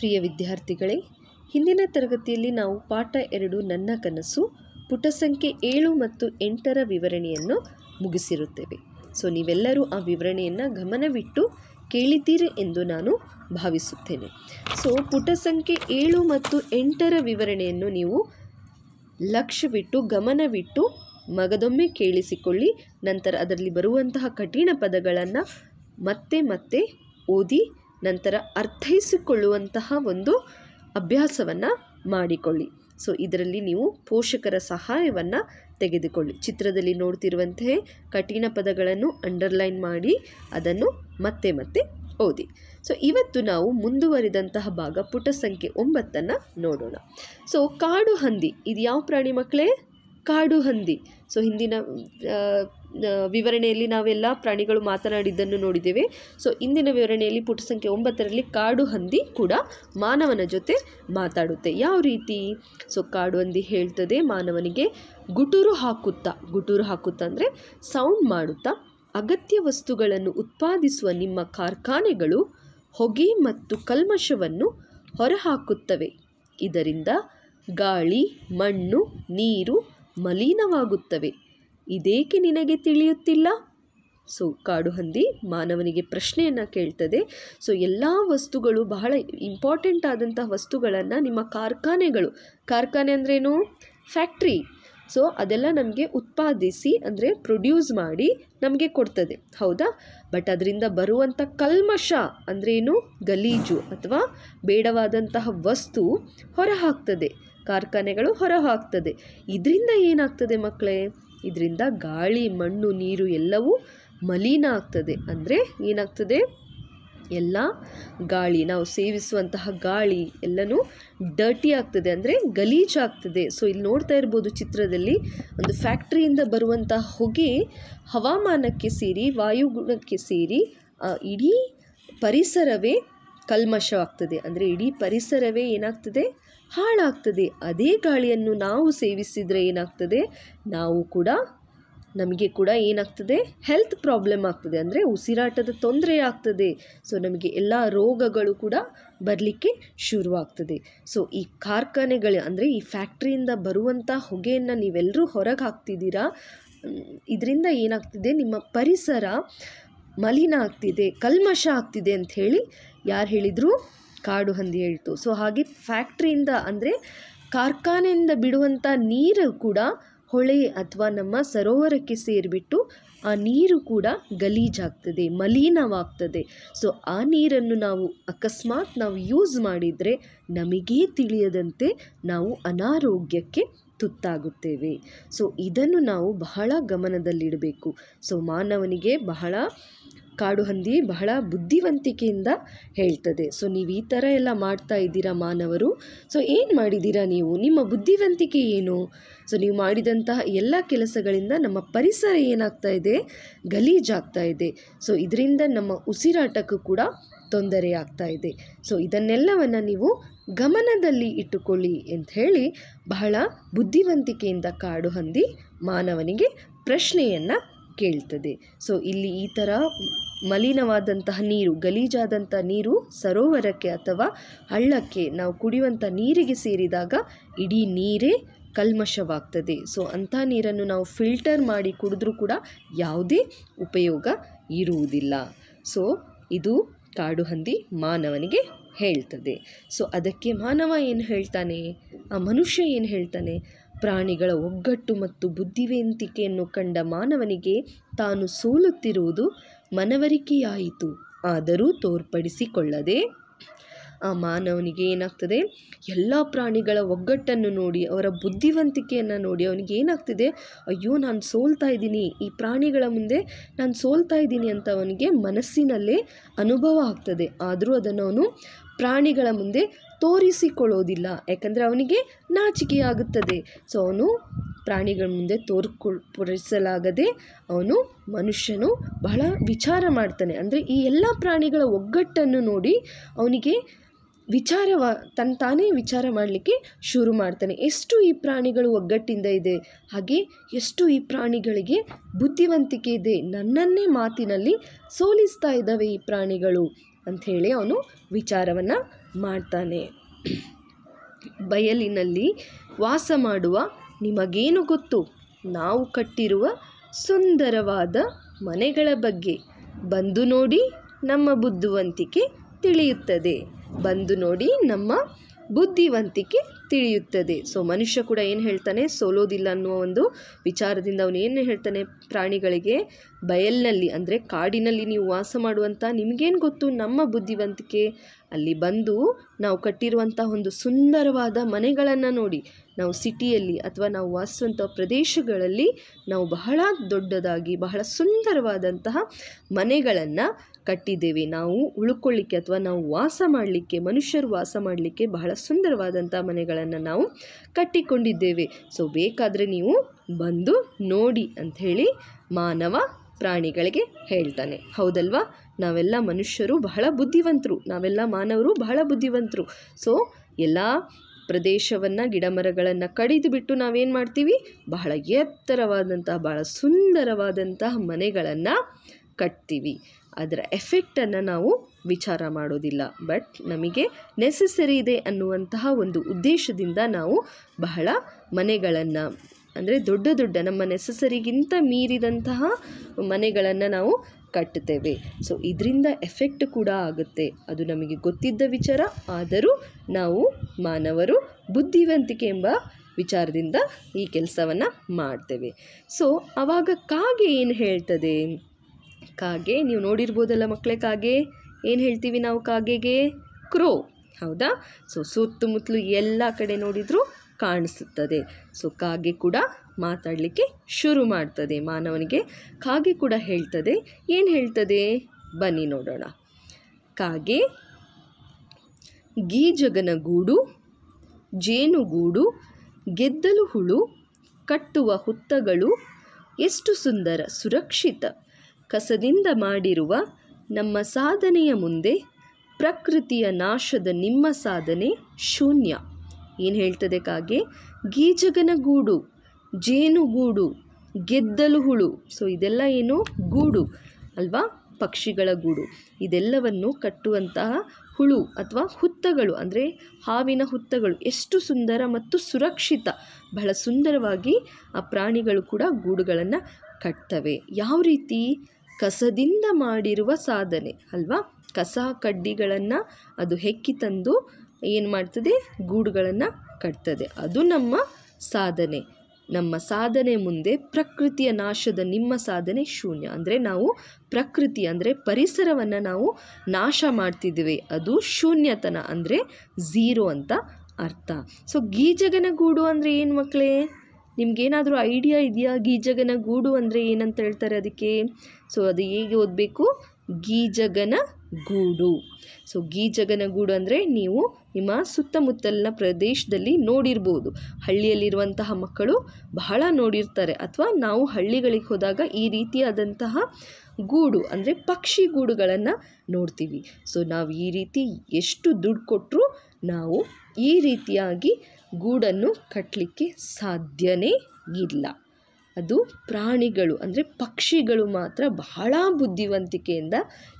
ಪ್ರಿಯ ವಿದ್ಯಾರ್ಥಿಗಳೇ ಹಿಂದಿನ ತರಗತಿಯಲ್ಲಿ ನಾವು ಪಾಠ ಎರಡು ನನ್ನ ಕನಸು ಪುಟ ಸಂಖ್ಯೆ ಏಳು ಮತ್ತು ಎಂಟರ ವಿವರಣೆಯನ್ನು ಮುಗಿಸಿರುತ್ತೇವೆ ಸೊ ನೀವೆಲ್ಲರೂ ಆ ವಿವರಣೆಯನ್ನು ಗಮನವಿಟ್ಟು ಕೇಳಿದ್ದೀರಿ ಎಂದು ನಾನು ಭಾವಿಸುತ್ತೇನೆ ಸೊ ಪುಟ ಸಂಖ್ಯೆ ಏಳು ಮತ್ತು ಎಂಟರ ವಿವರಣೆಯನ್ನು ನೀವು ಲಕ್ಷ್ಯವಿಟ್ಟು ಗಮನವಿಟ್ಟು ಮಗದೊಮ್ಮೆ ಕೇಳಿಸಿಕೊಳ್ಳಿ ನಂತರ ಅದರಲ್ಲಿ ಬರುವಂತಹ ಕಠಿಣ ಪದಗಳನ್ನು ಮತ್ತೆ ಮತ್ತೆ ಓದಿ ನಂತರ ಅರ್ಥೈಸಿಕೊಳ್ಳುವಂತಹ ಒಂದು ಅಭ್ಯಾಸವನ್ನು ಮಾಡಿಕೊಳ್ಳಿ ಸೊ ಇದರಲ್ಲಿ ನೀವು ಪೋಷಕರ ಸಹಾಯವನ್ನು ತೆಗೆದುಕೊಳ್ಳಿ ಚಿತ್ರದಲ್ಲಿ ನೋಡ್ತಿರುವಂತಹ ಕಠಿಣ ಪದಗಳನ್ನು ಅಂಡರ್ಲೈನ್ ಮಾಡಿ ಅದನ್ನು ಮತ್ತೆ ಮತ್ತೆ ಓದಿ ಸೊ ಇವತ್ತು ನಾವು ಮುಂದುವರಿದಂತಹ ಭಾಗ ಪುಟ ಸಂಖ್ಯೆ ಒಂಬತ್ತನ್ನು ನೋಡೋಣ ಸೊ ಕಾಡು ಹಂದಿ ಇದು ಯಾವ ಪ್ರಾಣಿ ಮಕ್ಕಳೇ ಕಾಡು ಹಂದಿ ಸೊ ಹಿಂದಿನ ವಿವರಣೆಯಲ್ಲಿ ನಾವೆಲ್ಲ ಪ್ರಾಣಿಗಳು ಮಾತನಾಡಿದ್ದನ್ನು ನೋಡಿದ್ದೇವೆ ಸೊ ಇಂದಿನ ವಿವರಣೆಯಲ್ಲಿ ಪುಟ ಸಂಖ್ಯೆ ಒಂಬತ್ತರಲ್ಲಿ ಕಾಡು ಹಂದಿ ಕೂಡ ಮಾನವನ ಜೊತೆ ಮಾತಾಡುತ್ತೆ ಯಾವ ರೀತಿ ಸೊ ಕಾಡು ಹಂದಿ ಹೇಳ್ತದೆ ಮಾನವನಿಗೆ ಗುಟುರು ಹಾಕುತ್ತಾ ಗುಟುರು ಹಾಕುತ್ತಾ ಅಂದರೆ ಸೌಂಡ್ ಮಾಡುತ್ತಾ ಅಗತ್ಯ ವಸ್ತುಗಳನ್ನು ಉತ್ಪಾದಿಸುವ ನಿಮ್ಮ ಕಾರ್ಖಾನೆಗಳು ಹೊಗೆ ಮತ್ತು ಕಲ್ಮಶವನ್ನು ಹೊರಹಾಕುತ್ತವೆ ಇದರಿಂದ ಗಾಳಿ ಮಣ್ಣು ನೀರು ಮಲೀನವಾಗುತ್ತವೆ ಇದೇಕೆ ನಿನಗೆ ತಿಳಿಯುತ್ತಿಲ್ಲ ಸೊ ಕಾಡು ಹಂದಿ ಮಾನವನಿಗೆ ಪ್ರಶ್ನೆಯನ್ನು ಕೇಳ್ತದೆ ಸೊ ಎಲ್ಲ ವಸ್ತುಗಳು ಬಹಳ ಇಂಪಾರ್ಟೆಂಟ್ ಆದಂತಹ ವಸ್ತುಗಳನ್ನು ನಿಮ್ಮ ಕಾರ್ಖಾನೆಗಳು ಕಾರ್ಖಾನೆ ಅಂದ್ರೇನು ಫ್ಯಾಕ್ಟ್ರಿ ಸೊ ಅದೆಲ್ಲ ನಮಗೆ ಉತ್ಪಾದಿಸಿ ಅಂದರೆ ಪ್ರೊಡ್ಯೂಸ್ ಮಾಡಿ ನಮಗೆ ಕೊಡ್ತದೆ ಹೌದಾ ಬಟ್ ಅದರಿಂದ ಬರುವಂಥ ಕಲ್ಮಶ ಅಂದ್ರೇನು ಗಲೀಜು ಅಥವಾ ಬೇಡವಾದಂತಹ ವಸ್ತು ಹೊರಹಾಕ್ತದೆ ಕಾರ್ಖಾನೆಗಳು ಹೊರಹಾಕ್ತದೆ ಇದರಿಂದ ಏನಾಗ್ತದೆ ಮಕ್ಕಳೇ ಇದರಿಂದ ಗಾಳಿ ಮಣ್ಣು ನೀರು ಎಲ್ಲವೂ ಮಲಿನ ಆಗ್ತದೆ ಅಂದರೆ ಏನಾಗ್ತದೆ ಎಲ್ಲ ಗಾಳಿ ನಾವು ಸೇವಿಸುವಂತಹ ಗಾಳಿ ಎಲ್ಲನೂ ಡರ್ಟಿ ಆಗ್ತದೆ ಅಂದರೆ ಗಲೀಜಾಗ್ತದೆ ಸೊ ಇಲ್ಲಿ ನೋಡ್ತಾ ಇರ್ಬೋದು ಚಿತ್ರದಲ್ಲಿ ಒಂದು ಫ್ಯಾಕ್ಟ್ರಿಯಿಂದ ಬರುವಂತಹ ಹೊಗೆ ಹವಾಮಾನಕ್ಕೆ ಸೇರಿ ವಾಯುಗುಣಕ್ಕೆ ಸೇರಿ ಇಡೀ ಪರಿಸರವೇ ಕಲ್ಮಶವಾಗ್ತದೆ ಅಂದರೆ ಇಡೀ ಪರಿಸರವೇ ಏನಾಗ್ತದೆ ಹಾಳಾಗ್ತದೆ ಅದೇ ಗಾಳಿಯನ್ನು ನಾವು ಸೇವಿಸಿದರೆ ಏನಾಗ್ತದೆ ನಾವು ಕೂಡ ನಮಗೆ ಕೂಡ ಏನಾಗ್ತದೆ ಹೆಲ್ತ್ ಪ್ರಾಬ್ಲಮ್ ಆಗ್ತದೆ ಅಂದರೆ ಉಸಿರಾಟದ ತೊಂದರೆ ಆಗ್ತದೆ ಸೊ ನಮಗೆ ಎಲ್ಲ ರೋಗಗಳು ಕೂಡ ಬರಲಿಕ್ಕೆ ಶುರುವಾಗ್ತದೆ ಸೊ ಈ ಕಾರ್ಖಾನೆಗಳು ಅಂದರೆ ಈ ಫ್ಯಾಕ್ಟ್ರಿಯಿಂದ ಬರುವಂಥ ಹೊಗೆಯನ್ನು ನೀವೆಲ್ಲರೂ ಹೊರಗೆ ಹಾಕ್ತಿದ್ದೀರಾ ಇದರಿಂದ ಏನಾಗ್ತಿದೆ ನಿಮ್ಮ ಪರಿಸರ ಮಲಿನ ಆಗ್ತಿದೆ ಕಲ್ಮಶ ಆಗ್ತಿದೆ ಅಂಥೇಳಿ ಯಾರು ಹೇಳಿದರು ಕಾಡು ಹಂದಿ ಹೇಳ್ತು ಸೊ ಹಾಗೆ ಫ್ಯಾಕ್ಟ್ರಿಯಿಂದ ಅಂದರೆ ಕಾರ್ಖಾನೆಯಿಂದ ಬಿಡುವಂಥ ನೀರು ಕೂಡ ಹೊಳೆ ಅಥವಾ ನಮ್ಮ ಸರೋವರಕ್ಕೆ ಸೇರಿಬಿಟ್ಟು ಆ ನೀರು ಕೂಡ ಗಲೀಜಾಗ್ತದೆ ಮಲೀನವಾಗ್ತದೆ ಸೊ ಆ ನೀರನ್ನು ನಾವು ಅಕಸ್ಮಾತ್ ನಾವು ಯೂಸ್ ಮಾಡಿದರೆ ನಮಗೇ ತಿಳಿಯದಂತೆ ನಾವು ಅನಾರೋಗ್ಯಕ್ಕೆ ತುತ್ತಾಗುತ್ತೇವೆ ಸೊ ಇದನ್ನು ನಾವು ಬಹಳ ಗಮನದಲ್ಲಿಡಬೇಕು ಸೊ ಮಾನವನಿಗೆ ಬಹಳ ಕಾಡು ಹಂದಿ ಬಹಳ ಬುದ್ಧಿವಂತಿಕೆಯಿಂದ ಹೇಳ್ತದೆ ಸೊ ನೀವು ಈ ಥರ ಎಲ್ಲ ಮಾಡ್ತಾ ಇದ್ದೀರಾ ಮಾನವರು ಸೊ ಏನು ಮಾಡಿದ್ದೀರಾ ನೀವು ನಿಮ್ಮ ಬುದ್ಧಿವಂತಿಕೆ ಏನು ಸೊ ನೀವು ಮಾಡಿದಂತಹ ಎಲ್ಲ ಕೆಲಸಗಳಿಂದ ನಮ್ಮ ಪರಿಸರ ಏನಾಗ್ತಾ ಇದೆ ಗಲೀಜಾಗ್ತಾ ಇದೆ ಸೊ ಇದರಿಂದ ನಮ್ಮ ಉಸಿರಾಟಕ್ಕೂ ಕೂಡ ತೊಂದರೆ ಆಗ್ತಾ ಇದೆ ಸೊ ಇದನ್ನೆಲ್ಲವನ್ನು ನೀವು ಗಮನದಲ್ಲಿ ಇಟ್ಟುಕೊಳ್ಳಿ ಅಂತ ಹೇಳಿ ಬಹಳ ಬುದ್ಧಿವಂತಿಕೆಯಿಂದ ಕಾಡು ಹಂದಿ ಮಾನವನಿಗೆ ಪ್ರಶ್ನೆಯನ್ನು ಕೇಳ್ತದೆ ಸೊ ಇಲ್ಲಿ ಈ ಥರ ಮಲಿನವಾದಂತಹ ನೀರು ಗಲೀಜಾದಂಥ ನೀರು ಸರೋವರಕ್ಕೆ ಅಥವಾ ಹಳ್ಳಕ್ಕೆ ನಾವು ಕುಡಿಯುವಂಥ ನೀರಿಗೆ ಸೇರಿದಾಗ ಇಡೀ ನೀರೇ ಕಲ್ಮಶವಾಗ್ತದೆ ಸೊ ಅಂಥ ನೀರನ್ನು ನಾವು ಫಿಲ್ಟರ್ ಮಾಡಿ ಕುಡಿದ್ರೂ ಕೂಡ ಯಾವುದೇ ಉಪಯೋಗ ಇರುವುದಿಲ್ಲ ಸೊ ಇದು ಕಾಡು ಹಂದಿ ಮಾನವನಿಗೆ ಹೇಳ್ತದೆ ಸೊ ಅದಕ್ಕೆ ಮಾನವ ಏನು ಹೇಳ್ತಾನೆ ಆ ಮನುಷ್ಯ ಏನು ಹೇಳ್ತಾನೆ ಪ್ರಾಣಿಗಳ ಒಗ್ಗಟ್ಟು ಮತ್ತು ಬುದ್ಧಿವೇಂತಿಕೆಯನ್ನು ಕಂಡ ಮಾನವನಿಗೆ ತಾನು ಸೋಲುತ್ತಿರುವುದು ಮನವರಿಕೆಯಾಯಿತು ಆದರೂ ತೋರ್ಪಡಿಸಿಕೊಳ್ಳದೆ ಆ ಮಾನವನಿಗೆ ಏನಾಗ್ತದೆ ಎಲ್ಲ ಪ್ರಾಣಿಗಳ ಒಗ್ಗಟ್ಟನ್ನು ನೋಡಿ ಅವರ ಬುದ್ಧಿವಂತಿಕೆಯನ್ನು ನೋಡಿ ಅವನಿಗೆ ಏನಾಗ್ತಿದೆ ಅಯ್ಯೋ ನಾನು ಸೋಲ್ತಾ ಇದ್ದೀನಿ ಈ ಪ್ರಾಣಿಗಳ ಮುಂದೆ ನಾನು ಸೋಲ್ತಾ ಇದ್ದೀನಿ ಅಂತ ಅವನಿಗೆ ಮನಸ್ಸಿನಲ್ಲೇ ಅನುಭವ ಆಗ್ತದೆ ಆದರೂ ಅದನ್ನು ಅವನು ಪ್ರಾಣಿಗಳ ಮುಂದೆ ತೋರಿಸಿಕೊಳ್ಳೋದಿಲ್ಲ ಯಾಕಂದರೆ ಅವನಿಗೆ ನಾಚಿಕೆಯಾಗುತ್ತದೆ ಸೊ ಅವನು ಪ್ರಾಣಿಗಳ ಮುಂದೆ ತೋರಿಸಲಾಗದೆ ಅವನು ಮನುಷ್ಯನು ಬಹಳ ವಿಚಾರ ಮಾಡ್ತಾನೆ ಅಂದರೆ ಈ ಎಲ್ಲ ಪ್ರಾಣಿಗಳ ಒಗ್ಗಟ್ಟನ್ನು ನೋಡಿ ಅವನಿಗೆ ವಿಚಾರವ ತನ್ನ ತಾನೇ ವಿಚಾರ ಮಾಡಲಿಕ್ಕೆ ಶುರು ಮಾಡ್ತಾನೆ ಎಷ್ಟು ಈ ಪ್ರಾಣಿಗಳು ಒಗ್ಗಟ್ಟಿಂದ ಇದೆ ಹಾಗೆ ಎಷ್ಟು ಈ ಪ್ರಾಣಿಗಳಿಗೆ ಬುದ್ಧಿವಂತಿಕೆ ಇದೆ ನನ್ನನ್ನೇ ಮಾತಿನಲ್ಲಿ ಸೋಲಿಸ್ತಾ ಇದ್ದಾವೆ ಈ ಪ್ರಾಣಿಗಳು ಅಂಥೇಳಿ ಅವನು ವಿಚಾರವನ್ನು ಮಾಡ್ತಾನೆ ಬಯಲಿನಲ್ಲಿ ವಾಸ ಮಾಡುವ ನಿಮಗೇನು ಗೊತ್ತು ನಾವು ಕಟ್ಟಿರುವ ಸುಂದರವಾದ ಮನೆಗಳ ಬಗ್ಗೆ ಬಂದು ನೋಡಿ ನಮ್ಮ ಬುದ್ಧಿವಂತಿಕೆ ತಿಳಿಯುತ್ತದೆ ಬಂದು ನೋಡಿ ನಮ್ಮ ಬುದ್ಧಿವಂತಿಕೆ ತಿಳಿಯುತ್ತದೆ ಸೊ ಮನುಷ್ಯ ಕೂಡ ಏನು ಹೇಳ್ತಾನೆ ಸೋಲೋದಿಲ್ಲ ಅನ್ನುವ ಒಂದು ವಿಚಾರದಿಂದ ಅವನು ಏನು ಹೇಳ್ತಾನೆ ಪ್ರಾಣಿಗಳಿಗೆ ಬಯಲಿನಲ್ಲಿ ಅಂದರೆ ಕಾಡಿನಲ್ಲಿ ನೀವು ವಾಸ ಮಾಡುವಂಥ ನಿಮಗೇನು ಗೊತ್ತು ನಮ್ಮ ಬುದ್ಧಿವಂತಿಕೆ ಅಲ್ಲಿ ಬಂದು ನಾವು ಕಟ್ಟಿರುವಂಥ ಒಂದು ಸುಂದರವಾದ ಮನೆಗಳನ್ನು ನೋಡಿ ನಾವು ಸಿಟಿಯಲ್ಲಿ ಅಥವಾ ನಾವು ವಾಸಿಸುವಂಥ ಪ್ರದೇಶಗಳಲ್ಲಿ ನಾವು ಬಹಳ ದೊಡ್ಡದಾಗಿ ಬಹಳ ಸುಂದರವಾದಂತಹ ಮನೆಗಳನ್ನು ಕಟ್ಟಿದ್ದೇವೆ ನಾವು ಉಳ್ಕೊಳ್ಳಿಕ್ಕೆ ಅಥವಾ ನಾವು ವಾಸ ಮಾಡಲಿಕ್ಕೆ ಮನುಷ್ಯರು ವಾಸ ಮಾಡಲಿಕ್ಕೆ ಬಹಳ ಸುಂದರವಾದಂಥ ಮನೆಗಳನ್ನು ನಾವು ಕಟ್ಟಿಕೊಂಡಿದ್ದೇವೆ ಸೊ ಬೇಕಾದರೆ ನೀವು ಬಂದು ನೋಡಿ ಅಂಥೇಳಿ ಮಾನವ ಪ್ರಾಣಿಗಳಿಗೆ ಹೇಳ್ತಾನೆ ಹೌದಲ್ವಾ ನಾವೆಲ್ಲ ಮನುಷ್ಯರು ಬಹಳ ಬುದ್ಧಿವಂತರು ನಾವೆಲ್ಲ ಮಾನವರು ಬಹಳ ಬುದ್ಧಿವಂತರು ಸೊ ಎಲ್ಲ ಪ್ರದೇಶವನ್ನು ಗಿಡ ಮರಗಳನ್ನು ಕಡಿದು ಬಿಟ್ಟು ನಾವೇನು ಮಾಡ್ತೀವಿ ಬಹಳ ಎತ್ತರವಾದಂತಹ ಬಹಳ ಸುಂದರವಾದಂತಹ ಮನೆಗಳನ್ನು ಕಟ್ತೀವಿ ಅದರ ಎಫೆಕ್ಟನ್ನು ನಾವು ವಿಚಾರ ಮಾಡೋದಿಲ್ಲ ಬಟ್ ನಮಗೆ ನೆಸೆಸರಿ ಇದೆ ಅನ್ನುವಂತಹ ಒಂದು ಉದ್ದೇಶದಿಂದ ನಾವು ಬಹಳ ಮನೆಗಳನ್ನು ಅಂದರೆ ದೊಡ್ಡ ದೊಡ್ಡ ನಮ್ಮ ನೆಸೆಸರಿಗಿಂತ ಮೀರಿದಂತಹ ಮನೆಗಳನ್ನು ನಾವು ಕಟ್ಟುತ್ತೇವೆ ಸೊ ಇದರಿಂದ ಎಫೆಕ್ಟ್ ಕೂಡ ಆಗುತ್ತೆ ಅದು ನಮಗೆ ಗೊತ್ತಿದ್ದ ವಿಚಾರ ಆದರೂ ನಾವು ಮಾನವರು ಬುದ್ಧಿವಂತಿಕೆ ಎಂಬ ವಿಚಾರದಿಂದ ಈ ಕೆಲಸವನ್ನು ಮಾಡ್ತೇವೆ ಸೊ ಆವಾಗ ಕಾಗೆ ಏನು ಹೇಳ್ತದೆ ಕಾಗೆ ನೀವು ನೋಡಿರ್ಬೋದಲ್ಲ ಮಕ್ಕಳೇ ಕಾಗೆ ಏನು ಹೇಳ್ತೀವಿ ನಾವು ಕಾಗೆಗೆ ಕ್ರೋ ಹೌದಾ ಸೊ ಸುತ್ತಮುತ್ತಲು ಎಲ್ಲ ಕಡೆ ನೋಡಿದರೂ ಕಾಣಿಸುತ್ತದೆ ಸೊ ಕಾಗೆ ಕೂಡ ಮಾತಾಡಲಿಕ್ಕೆ ಶುರು ಮಾಡ್ತದೆ ಮಾನವನಿಗೆ ಕಾಗೆ ಕೂಡ ಹೇಳ್ತದೆ ಏನು ಹೇಳ್ತದೆ ಬನ್ನಿ ನೋಡೋಣ ಕಾಗೆ ಗೀಜಗನ ಗೂಡು ಜೇನುಗೂಡು ಗೆದ್ದಲು ಹುಳು ಕಟ್ಟುವ ಹುತ್ತಗಳು ಎಷ್ಟು ಸುಂದರ ಸುರಕ್ಷಿತ ಕಸದಿಂದ ಮಾಡಿರುವ ನಮ್ಮ ಸಾಧನೆಯ ಮುಂದೆ ಪ್ರಕೃತಿಯ ನಾಶದ ನಿಮ್ಮ ಸಾಧನೆ ಶೂನ್ಯ ಏನು ಹೇಳ್ತದೆ ಕಾಗೆ ಗೀಜಗನ ಗೂಡು ಜೇನುಗೂಡು ಗೆದ್ದಲು ಹುಳು ಸೊ ಇದೆಲ್ಲ ಏನು ಗೂಡು ಅಲ್ವಾ ಪಕ್ಷಿಗಳ ಗೂಡು ಇದೆಲ್ಲವನ್ನು ಕಟ್ಟುವಂತಹ ಹುಳು ಅಥವಾ ಹುತ್ತಗಳು ಅಂದರೆ ಹಾವಿನ ಹುತ್ತಗಳು ಎಷ್ಟು ಸುಂದರ ಮತ್ತು ಸುರಕ್ಷಿತ ಬಹಳ ಸುಂದರವಾಗಿ ಆ ಪ್ರಾಣಿಗಳು ಕೂಡ ಗೂಡುಗಳನ್ನು ಕಟ್ತವೆ ಯಾವ ರೀತಿ ಕಸದಿಂದ ಮಾಡಿರುವ ಸಾಧನೆ ಅಲ್ವಾ ಕಸ ಕಡ್ಡಿಗಳನ್ನು ಅದು ಹೆಕ್ಕಿ ತಂದು ಏನು ಮಾಡ್ತದೆ ಗೂಡುಗಳನ್ನು ಕಟ್ತದೆ ಅದು ನಮ್ಮ ಸಾಧನೆ ನಮ್ಮ ಸಾಧನೆ ಮುಂದೆ ಪ್ರಕೃತಿಯ ನಾಶದ ನಿಮ್ಮ ಸಾಧನೆ ಶೂನ್ಯ ಅಂದರೆ ನಾವು ಪ್ರಕೃತಿ ಅಂದರೆ ಪರಿಸರವನ್ನು ನಾವು ನಾಶ ಮಾಡ್ತಿದ್ದೇವೆ ಅದು ಶೂನ್ಯತನ ಅಂದರೆ ಝೀರೋ ಅಂತ ಅರ್ಥ ಸೊ ಗೀಜಗನ ಗೂಡು ಅಂದರೆ ಏನು ಮಕ್ಕಳೇ ನಿಮಗೇನಾದರೂ ಐಡಿಯಾ ಇದೆಯಾ ಗೀಜಗನ ಗೂಡು ಅಂದರೆ ಏನಂತ ಹೇಳ್ತಾರೆ ಅದಕ್ಕೆ ಸೊ ಅದು ಹೇಗೆ ಓದಬೇಕು ಗೀಜಗನ ಗೂಡು ಸೊ ಗೀಜಗನ ಗೂಡು ಅಂದರೆ ನೀವು ನಿಮ್ಮ ಸುತ್ತಮುತ್ತಲಿನ ಪ್ರದೇಶದಲ್ಲಿ ನೋಡಿರ್ಬೋದು ಹಳ್ಳಿಯಲ್ಲಿರುವಂತಹ ಮಕ್ಕಳು ಬಹಳ ನೋಡಿರ್ತಾರೆ ಅಥವಾ ನಾವು ಹಳ್ಳಿಗಳಿಗೆ ಹೋದಾಗ ಈ ರೀತಿಯಾದಂತಹ ಗೂಡು ಅಂದರೆ ಪಕ್ಷಿ ಗೂಡುಗಳನ್ನು ನೋಡ್ತೀವಿ ಸೊ ನಾವು ಈ ರೀತಿ ಎಷ್ಟು ದುಡ್ಡು ಕೊಟ್ಟರು ನಾವು ಈ ರೀತಿಯಾಗಿ ಗೂಡನ್ನು ಕಟ್ಟಲಿಕ್ಕೆ ಸಾಧ್ಯನೇ ಇಲ್ಲ ಅದು ಪ್ರಾಣಿಗಳು ಅಂದರೆ ಪಕ್ಷಿಗಳು ಮಾತ್ರ ಬಹಳ ಬುದ್ಧಿವಂತಿಕೆಯಿಂದ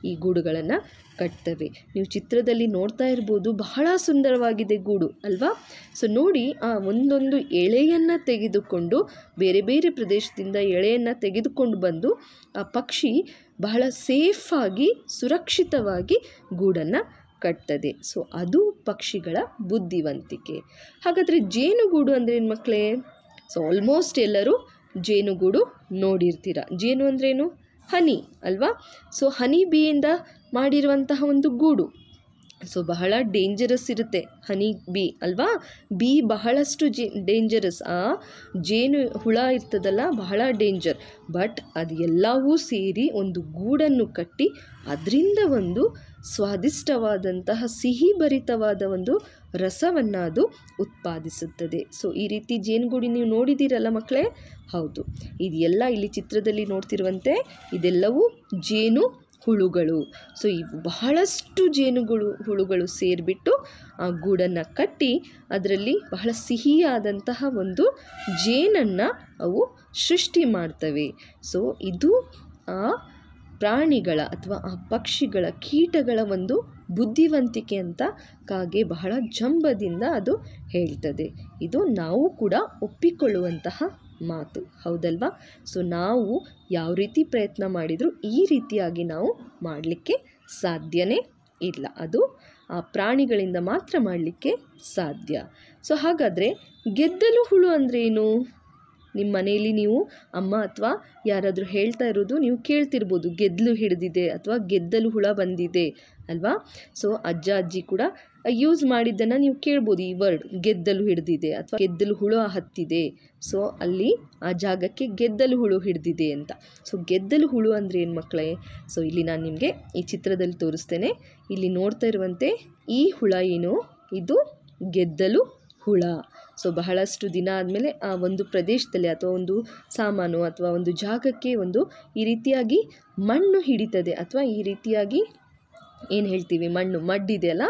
ಈ ಗೂಡುಗಳನ್ನು ಕಟ್ತವೆ ನೀವು ಚಿತ್ರದಲ್ಲಿ ನೋಡ್ತಾ ಇರ್ಬೋದು ಬಹಳ ಸುಂದರವಾಗಿದೆ ಗೂಡು ಅಲ್ವಾ ಸೊ ನೋಡಿ ಆ ಒಂದೊಂದು ಎಳೆಯನ್ನು ತೆಗೆದುಕೊಂಡು ಬೇರೆ ಬೇರೆ ಪ್ರದೇಶದಿಂದ ಎಳೆಯನ್ನು ತೆಗೆದುಕೊಂಡು ಬಂದು ಆ ಪಕ್ಷಿ ಬಹಳ ಸೇಫಾಗಿ ಸುರಕ್ಷಿತವಾಗಿ ಗೂಡನ್ನು ಕಟ್ತದೆ ಸೊ ಅದು ಪಕ್ಷಿಗಳ ಬುದ್ಧಿವಂತಿಕೆ ಹಾಗಾದರೆ ಜೇನುಗೂಡು ಅಂದರೆ ಏನು ಮಕ್ಕಳೇ ಸೊ ಆಲ್ಮೋಸ್ಟ್ ಎಲ್ಲರೂ ಜೇನುಗೂಡು ನೋಡಿರ್ತೀರ ಜೇನು ಅಂದ್ರೇನು ಹನಿ ಅಲ್ವಾ ಸೊ ಹನಿ ಬೀಯಿಂದ ಮಾಡಿರುವಂತಹ ಒಂದು ಗೂಡು ಸೊ ಬಹಳ ಡೇಂಜರಸ್ ಇರುತ್ತೆ ಹನಿ ಬಿ ಅಲ್ವಾ ಬಿ ಬಹಳಷ್ಟು ಜೇ ಡೇಂಜರಸ್ ಆ ಜೇನು ಹುಳ ಇರ್ತದಲ್ಲ ಬಹಳ ಡೇಂಜರ್ ಬಟ್ ಅದು ಎಲ್ಲವೂ ಸೇರಿ ಒಂದು ಗೂಡನ್ನು ಕಟ್ಟಿ ಅದರಿಂದ ಒಂದು ಸ್ವಾದಿಷ್ಟವಾದಂತಹ ಸಿಹಿಭರಿತವಾದ ಒಂದು ರಸವನ್ನು ಅದು ಉತ್ಪಾದಿಸುತ್ತದೆ ಸೊ ಈ ರೀತಿ ಜೇನುಗೂಡಿ ನೀವು ನೋಡಿದ್ದೀರಲ್ಲ ಮಕ್ಕಳೇ ಹೌದು ಇದೆಲ್ಲ ಇಲ್ಲಿ ಚಿತ್ರದಲ್ಲಿ ನೋಡ್ತಿರುವಂತೆ ಇದೆಲ್ಲವೂ ಜೇನು ಹುಳುಗಳು ಸೊ ಈ ಬಹಳಷ್ಟು ಜೇನುಗಳು ಹುಳುಗಳು ಸೇರಿಬಿಟ್ಟು ಆ ಗೂಡನ್ನು ಕಟ್ಟಿ ಅದರಲ್ಲಿ ಬಹಳ ಸಿಹಿಯಾದಂತಹ ಒಂದು ಜೇನನ್ನು ಅವು ಸೃಷ್ಟಿ ಮಾಡ್ತವೆ ಸೊ ಇದು ಆ ಪ್ರಾಣಿಗಳ ಅಥವಾ ಆ ಪಕ್ಷಿಗಳ ಕೀಟಗಳ ಒಂದು ಬುದ್ಧಿವಂತಿಕೆ ಅಂತ ಕಾಗೆ ಬಹಳ ಜಂಬದಿಂದ ಅದು ಹೇಳ್ತದೆ ಇದು ನಾವು ಕೂಡ ಒಪ್ಪಿಕೊಳ್ಳುವಂತಹ ಮಾತು ಹೌದಲ್ವಾ ಸೊ ನಾವು ಯಾವ ರೀತಿ ಪ್ರಯತ್ನ ಮಾಡಿದರೂ ಈ ರೀತಿಯಾಗಿ ನಾವು ಮಾಡಲಿಕ್ಕೆ ಸಾಧ್ಯವೇ ಇಲ್ಲ ಅದು ಆ ಪ್ರಾಣಿಗಳಿಂದ ಮಾತ್ರ ಮಾಡಲಿಕ್ಕೆ ಸಾಧ್ಯ ಸೊ ಹಾಗಾದರೆ ಗೆದ್ದಲು ಹುಳು ಅಂದ್ರೇನು ನಿಮ್ಮ ಮನೆಯಲ್ಲಿ ನೀವು ಅಮ್ಮ ಅಥವಾ ಯಾರಾದರೂ ಹೇಳ್ತಾ ಇರೋದು ನೀವು ಕೇಳ್ತಿರ್ಬೋದು ಗೆದ್ದಲು ಹಿಡಿದಿದೆ ಅಥವಾ ಗೆದ್ದಲು ಹುಳ ಬಂದಿದೆ ಅಲ್ವಾ ಸೊ ಅಜ್ಜ ಅಜ್ಜಿ ಕೂಡ ಯೂಸ್ ಮಾಡಿದ್ದನ್ನು ನೀವು ಕೇಳ್ಬೋದು ಈ ವರ್ಡ್ ಗೆದ್ದಲು ಹಿಡಿದಿದೆ ಅಥವಾ ಗೆದ್ದಲು ಹುಳು ಹತ್ತಿದೆ ಸೊ ಅಲ್ಲಿ ಆ ಜಾಗಕ್ಕೆ ಗೆದ್ದಲು ಹುಳು ಹಿಡಿದಿದೆ ಅಂತ ಸೊ ಗೆದ್ದಲು ಹುಳು ಅಂದರೆ ಏನು ಮಕ್ಕಳೇ ಸೊ ಇಲ್ಲಿ ನಾನು ನಿಮಗೆ ಈ ಚಿತ್ರದಲ್ಲಿ ತೋರಿಸ್ತೇನೆ ಇಲ್ಲಿ ನೋಡ್ತಾ ಇರುವಂತೆ ಈ ಹುಳ ಏನು ಇದು ಗೆದ್ದಲು ಹುಳ ಸೊ ಬಹಳಷ್ಟು ದಿನ ಆದಮೇಲೆ ಆ ಒಂದು ಪ್ರದೇಶದಲ್ಲಿ ಅಥವಾ ಒಂದು ಸಾಮಾನು ಅಥವಾ ಒಂದು ಜಾಗಕ್ಕೆ ಒಂದು ಈ ರೀತಿಯಾಗಿ ಮಣ್ಣು ಹಿಡಿತದೆ ಅಥವಾ ಈ ರೀತಿಯಾಗಿ ಏನು ಹೇಳ್ತೀವಿ ಮಣ್ಣು ಅಲ್ಲ